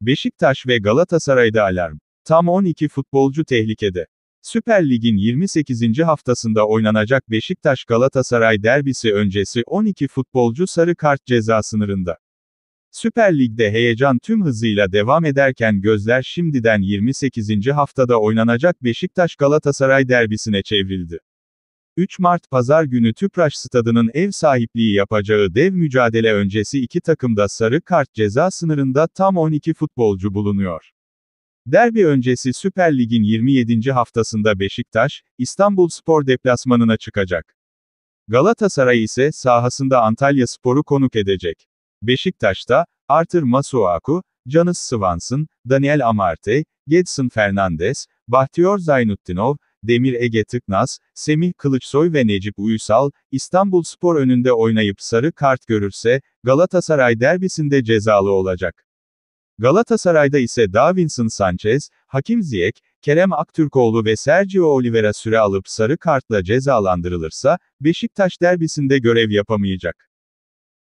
Beşiktaş ve Galatasaray'da alarm. Tam 12 futbolcu tehlikede. Süper Lig'in 28. haftasında oynanacak Beşiktaş-Galatasaray derbisi öncesi 12 futbolcu sarı kart ceza sınırında. Süper Lig'de heyecan tüm hızıyla devam ederken gözler şimdiden 28. haftada oynanacak Beşiktaş-Galatasaray derbisine çevrildi. 3 Mart Pazar günü Tüpraş Stadı'nın ev sahipliği yapacağı dev mücadele öncesi iki takımda sarı kart ceza sınırında tam 12 futbolcu bulunuyor. Derbi öncesi Süper Lig'in 27. haftasında Beşiktaş, İstanbul Spor deplasmanına çıkacak. Galatasaray ise sahasında Antalya Spor'u konuk edecek. Beşiktaş'ta, Arthur Masuaku, Canis Swanson, Daniel Amarte, Gedson Fernandes, Bahtiyor Zaynuttinov, Demir Ege Tıknaz, Semih Kılıçsoy ve Necip Uysal, İstanbul Spor önünde oynayıp sarı kart görürse, Galatasaray derbisinde cezalı olacak. Galatasaray'da ise Davinson Sanchez, Hakim Ziyek, Kerem Aktürkoğlu ve Sergio Oliveira süre alıp sarı kartla cezalandırılırsa, Beşiktaş derbisinde görev yapamayacak.